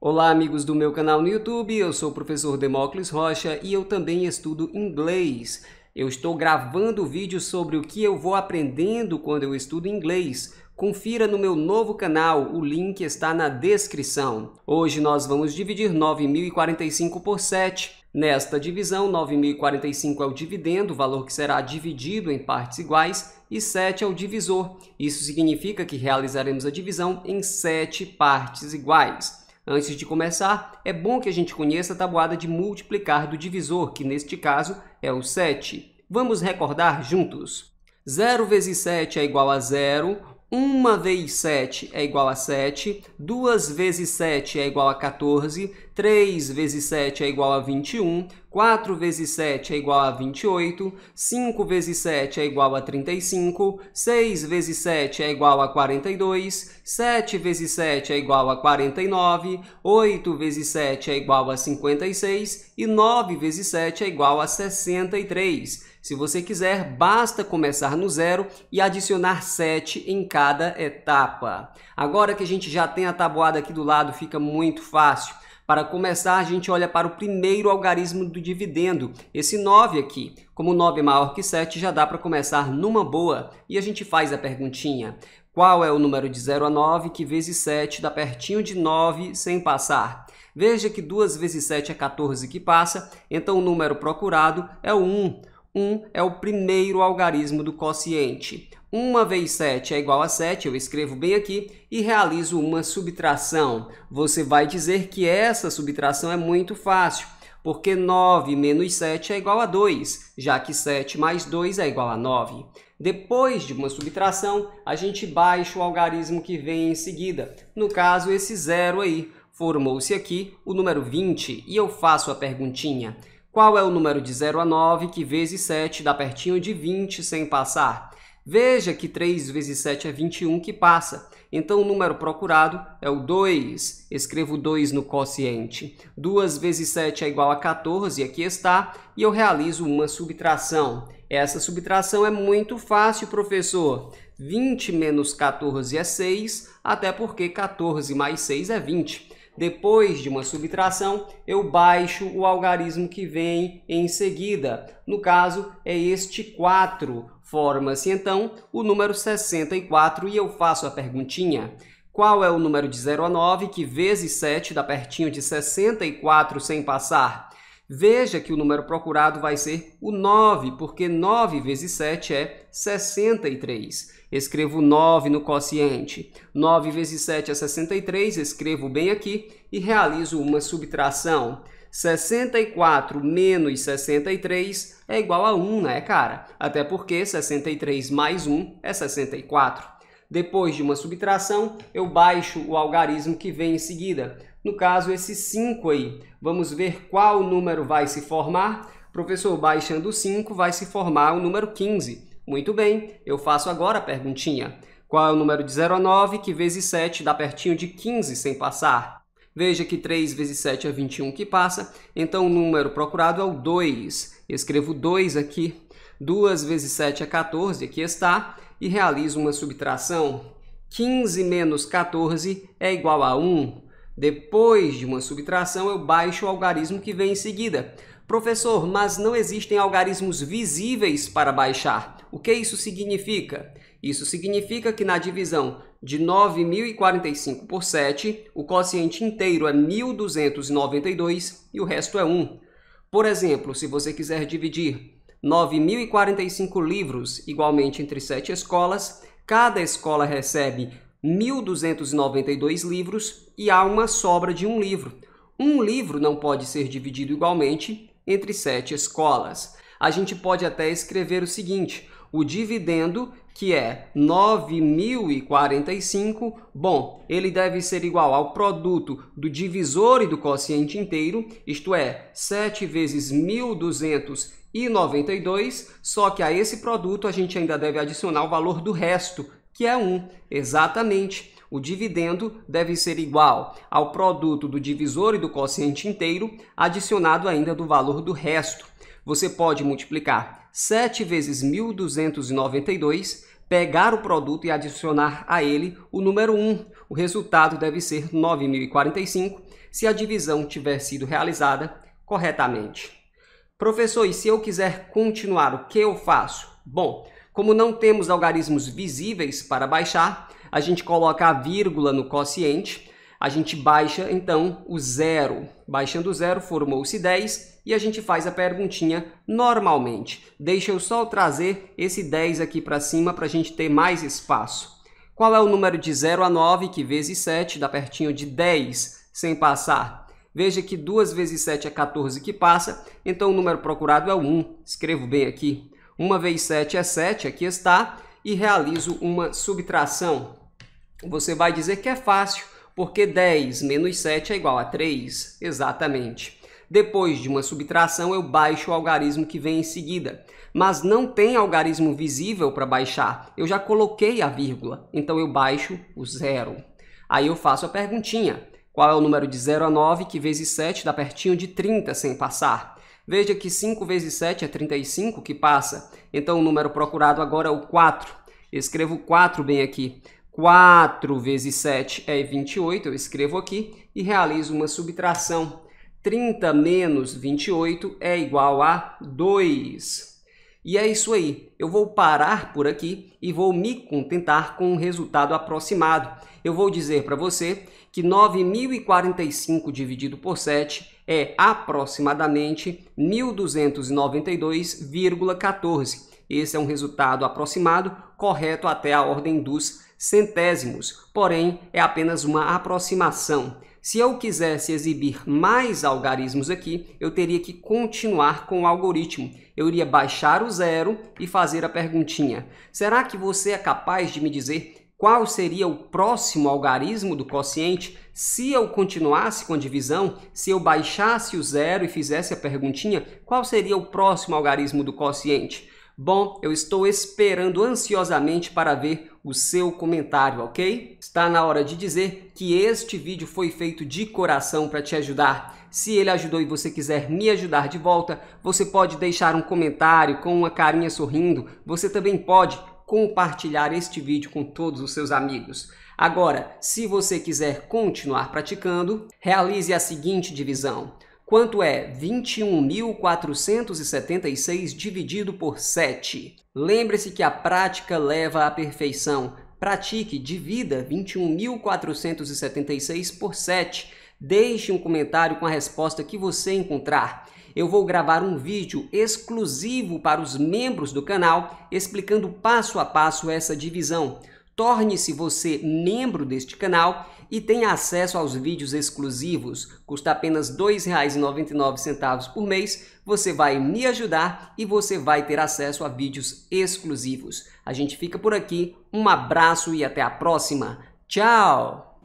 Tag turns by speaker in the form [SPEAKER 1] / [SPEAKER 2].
[SPEAKER 1] Olá, amigos do meu canal no YouTube. Eu sou o professor Demócles Rocha e eu também estudo inglês. Eu estou gravando vídeo sobre o que eu vou aprendendo quando eu estudo inglês. Confira no meu novo canal, o link está na descrição. Hoje nós vamos dividir 9.045 por 7. Nesta divisão, 9.045 é o dividendo, valor que será dividido em partes iguais, e 7 é o divisor. Isso significa que realizaremos a divisão em 7 partes iguais. Antes de começar, é bom que a gente conheça a tabuada de multiplicar do divisor, que neste caso é o 7. Vamos recordar juntos. 0 vezes 7 é igual a 0, 1 vezes 7 é igual a 7, 2 vezes 7 é igual a 14, 3 vezes 7 é igual a 21, 4 vezes 7 é igual a 28, 5 vezes 7 é igual a 35, 6 vezes 7 é igual a 42, 7 vezes 7 é igual a 49, 8 vezes 7 é igual a 56 e 9 vezes 7 é igual a 63. Se você quiser, basta começar no zero e adicionar 7 em cada etapa. Agora que a gente já tem a tabuada aqui do lado, fica muito fácil. Para começar, a gente olha para o primeiro algarismo do dividendo, esse 9 aqui. Como 9 é maior que 7, já dá para começar numa boa. E a gente faz a perguntinha. Qual é o número de 0 a 9 que vezes 7 dá pertinho de 9 sem passar? Veja que 2 vezes 7 é 14 que passa, então o número procurado é o 1. 1 é o primeiro algarismo do quociente. 1 vezes 7 é igual a 7, eu escrevo bem aqui, e realizo uma subtração. Você vai dizer que essa subtração é muito fácil, porque 9 menos 7 é igual a 2, já que 7 mais 2 é igual a 9. Depois de uma subtração, a gente baixa o algarismo que vem em seguida, no caso esse zero aí. Formou-se aqui o número 20 e eu faço a perguntinha. Qual é o número de 0 a 9 que vezes 7 dá pertinho de 20 sem passar? Veja que 3 vezes 7 é 21 que passa. Então, o número procurado é o 2. Escrevo 2 no quociente. 2 vezes 7 é igual a 14, aqui está, e eu realizo uma subtração. Essa subtração é muito fácil, professor. 20 menos 14 é 6, até porque 14 mais 6 é 20. Depois de uma subtração, eu baixo o algarismo que vem em seguida. No caso, é este 4. Forma-se, então, o número 64 e eu faço a perguntinha. Qual é o número de 0 a 9 que vezes 7 dá pertinho de 64 sem passar? Veja que o número procurado vai ser o 9, porque 9 vezes 7 é 63. Escrevo 9 no quociente. 9 vezes 7 é 63, escrevo bem aqui e realizo uma subtração. 64 menos 63 é igual a 1, né, cara? Até porque 63 mais 1 é 64. Depois de uma subtração, eu baixo o algarismo que vem em seguida. No caso, esse 5 aí. Vamos ver qual número vai se formar. Professor, baixando 5 vai se formar o número 15. Muito bem, eu faço agora a perguntinha. Qual é o número de 0 a 9 que vezes 7 dá pertinho de 15 sem passar? Veja que 3 vezes 7 é 21 que passa, então o número procurado é o 2. escrevo 2 aqui. 2 vezes 7 é 14, aqui está e realizo uma subtração. 15 menos 14 é igual a 1. Depois de uma subtração, eu baixo o algarismo que vem em seguida. Professor, mas não existem algarismos visíveis para baixar. O que isso significa? Isso significa que na divisão de 9.045 por 7, o quociente inteiro é 1.292 e o resto é 1. Por exemplo, se você quiser dividir 9.045 livros, igualmente entre sete escolas. Cada escola recebe 1.292 livros e há uma sobra de um livro. Um livro não pode ser dividido igualmente entre sete escolas. A gente pode até escrever o seguinte: o dividendo que é 9.045, bom, ele deve ser igual ao produto do divisor e do quociente inteiro, isto é, 7 vezes 1.292, só que a esse produto a gente ainda deve adicionar o valor do resto, que é 1, exatamente. O dividendo deve ser igual ao produto do divisor e do quociente inteiro, adicionado ainda do valor do resto. Você pode multiplicar 7 vezes 1.292, pegar o produto e adicionar a ele o número 1. O resultado deve ser 9.045, se a divisão tiver sido realizada corretamente. Professor, e se eu quiser continuar, o que eu faço? Bom, como não temos algarismos visíveis para baixar, a gente coloca a vírgula no quociente, a gente baixa então o zero. Baixando o zero, formou-se 10 e a gente faz a perguntinha normalmente. Deixa eu só trazer esse 10 aqui para cima para a gente ter mais espaço. Qual é o número de 0 a 9, que vezes 7 dá pertinho de 10, sem passar? Veja que 2 vezes 7 é 14 que passa, então o número procurado é 1. Escrevo bem aqui. 1 vezes 7 é 7, aqui está, e realizo uma subtração. Você vai dizer que é fácil, porque 10 menos 7 é igual a 3, exatamente. Depois de uma subtração, eu baixo o algarismo que vem em seguida. Mas não tem algarismo visível para baixar. Eu já coloquei a vírgula, então eu baixo o zero. Aí eu faço a perguntinha. Qual é o número de 0 a 9 que vezes 7 dá pertinho de 30 sem passar? Veja que 5 vezes 7 é 35 que passa. Então o número procurado agora é o 4. Escrevo 4 bem aqui. 4 vezes 7 é 28, eu escrevo aqui e realizo uma subtração. 30 menos 28 é igual a 2. E é isso aí. Eu vou parar por aqui e vou me contentar com um resultado aproximado. Eu vou dizer para você que 9.045 dividido por 7 é aproximadamente 1.292,14. Esse é um resultado aproximado correto até a ordem dos centésimos, porém é apenas uma aproximação. Se eu quisesse exibir mais algarismos aqui, eu teria que continuar com o algoritmo. Eu iria baixar o zero e fazer a perguntinha. Será que você é capaz de me dizer qual seria o próximo algarismo do quociente se eu continuasse com a divisão? Se eu baixasse o zero e fizesse a perguntinha, qual seria o próximo algarismo do quociente? Bom, eu estou esperando ansiosamente para ver o seu comentário, ok? Está na hora de dizer que este vídeo foi feito de coração para te ajudar. Se ele ajudou e você quiser me ajudar de volta, você pode deixar um comentário com uma carinha sorrindo. Você também pode compartilhar este vídeo com todos os seus amigos. Agora, se você quiser continuar praticando, realize a seguinte divisão. Quanto é 21.476 dividido por 7? Lembre-se que a prática leva à perfeição. Pratique, divida 21.476 por 7. Deixe um comentário com a resposta que você encontrar. Eu vou gravar um vídeo exclusivo para os membros do canal explicando passo a passo essa divisão. Torne-se você membro deste canal e tem acesso aos vídeos exclusivos. Custa apenas R$ 2,99 por mês. Você vai me ajudar e você vai ter acesso a vídeos exclusivos. A gente fica por aqui. Um abraço e até a próxima. Tchau!